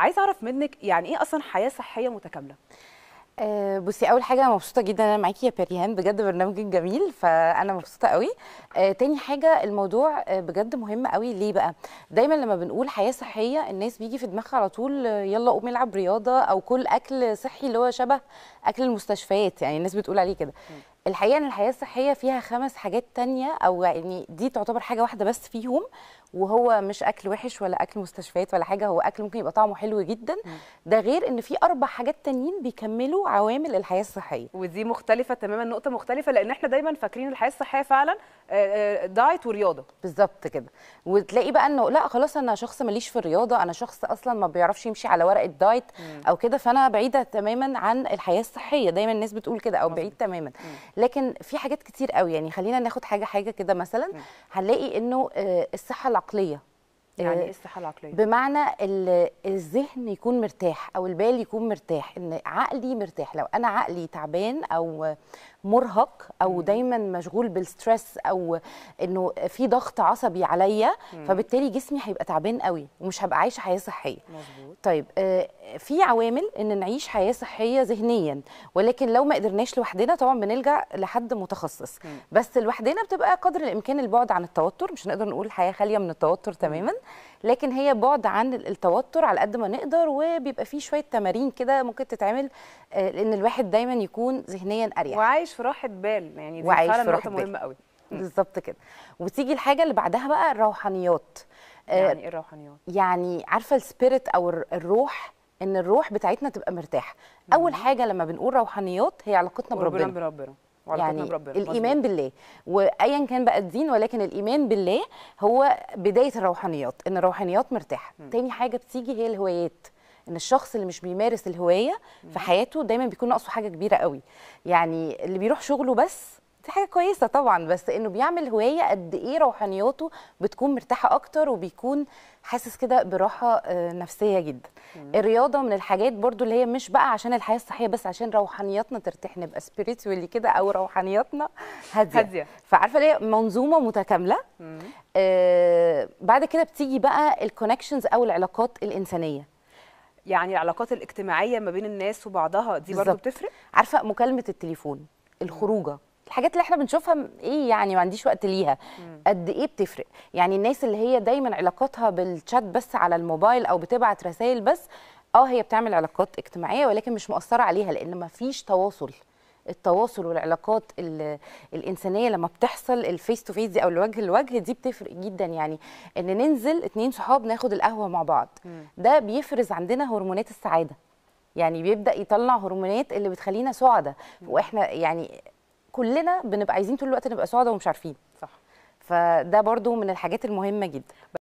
عايزه اعرف منك يعني ايه اصلا حياه صحيه متكامله أه بصي اول حاجه مبسوطه جدا انا معاكي يا بريان بجد برنامجك جميل فانا مبسوطه قوي آه تاني حاجه الموضوع آه، بجد مهم قوي ليه بقى دايما لما بنقول حياه صحيه الناس بيجي في دماغها على طول آه، يلا قوم العب رياضه او كل اكل صحي اللي هو شبه اكل المستشفيات يعني الناس بتقول عليه كده الحقيقه ان الحياه الصحيه فيها خمس حاجات تانية او يعني دي تعتبر حاجه واحده بس فيهم وهو مش اكل وحش ولا اكل مستشفيات ولا حاجه هو اكل ممكن يبقى طعمه حلو جدا ده غير ان في اربع حاجات تانيين بيكملوا عوامل الحياه الصحيه ودي مختلفه تماما نقطه مختلفه لان احنا دايما فاكرين الحياه الصحيه فعلا آه، آه، دايت ورياضه بالظبط كده وتلاقي بقى انه لا خلاص انا شخص ماليش في الرياضه انا شخص اصلا ما بيعرفش يمشي على ورقه دايت او كده فانا بعيده تماما عن الحياه الصحيه دايما الناس بتقول كده او بعيد تماما لكن في حاجات كتير قوي يعني خلينا ناخد حاجه حاجه كده مثلا هنلاقي انه آه، الصحه العقليه يعني آه، ايه الصحه العقليه بمعنى الذهن يكون مرتاح او البال يكون مرتاح ان عقلي مرتاح لو انا عقلي تعبان او مرهق او دايما مشغول بالستريس او انه في ضغط عصبي عليا فبالتالي جسمي هيبقى تعبان قوي ومش هبقى عايشه حياه صحيه مظبوط طيب آه، في عوامل ان نعيش حياه صحيه ذهنيا ولكن لو ما قدرناش لوحدنا طبعا بنلجا لحد متخصص بس لوحدنا بتبقى قدر الامكان البعد عن التوتر مش هنقدر نقول الحياه خاليه من التوتر تماما مم. لكن هي بعد عن التوتر على قد ما نقدر وبيبقى فيه شويه تمارين كده ممكن تتعمل آه، لان الواحد دايما يكون ذهنيا اريح وعايش في راحه بال يعني دي فعلا نقطه مهمه قوي بالظبط كده وتيجي الحاجه اللي بعدها بقى الروحانيات آه، يعني ايه الروحانيات يعني عارفه السبيريت او الروح ان الروح بتاعتنا تبقى مرتاحه اول حاجه لما بنقول روحانيات هي علاقتنا بربنا بربنا يعني الايمان بالله وايا كان بقى الدين ولكن الايمان بالله هو بدايه الروحانيات ان الروحانيات مرتاحه تاني حاجه بتيجي هي الهوايات ان الشخص اللي مش بيمارس الهوايه في حياته دايما بيكون ناقصه حاجه كبيره قوي يعني اللي بيروح شغله بس دي حاجه كويسه طبعا بس انه بيعمل هوايه قد ايه روحانياته بتكون مرتاحه اكتر وبيكون حاسس كده براحه آه، نفسيه جدا مم. الرياضه من الحاجات برضو اللي هي مش بقى عشان الحياه الصحيه بس عشان روحانياتنا ترتاح نبقى سبيريتوالي كده او روحانياتنا هاديه, هادية. فعارفه ليه منظومه متكامله آه بعد كده بتيجي بقى الكونكشنز او العلاقات الانسانيه يعني العلاقات الاجتماعيه ما بين الناس وبعضها دي برضو بتفرق عارفه مكالمه التليفون الخروجه الحاجات اللي احنا بنشوفها ايه يعني ما عنديش وقت ليها قد ايه بتفرق يعني الناس اللي هي دايما علاقاتها بالشات بس على الموبايل او بتبعت رسائل بس اه هي بتعمل علاقات اجتماعيه ولكن مش مؤثره عليها لان ما فيش تواصل التواصل والعلاقات الانسانيه لما بتحصل الفيس تو فيس دي او الوجه لوجه دي بتفرق جدا يعني ان ننزل اتنين صحاب ناخد القهوه مع بعض ده بيفرز عندنا هرمونات السعاده يعني بيبدا يطلع هرمونات اللي بتخلينا سعداء واحنا يعني كلنا بنبقى عايزين طول الوقت نبقى سعداء ومش عارفين صح فده برضو من الحاجات المهمه جدا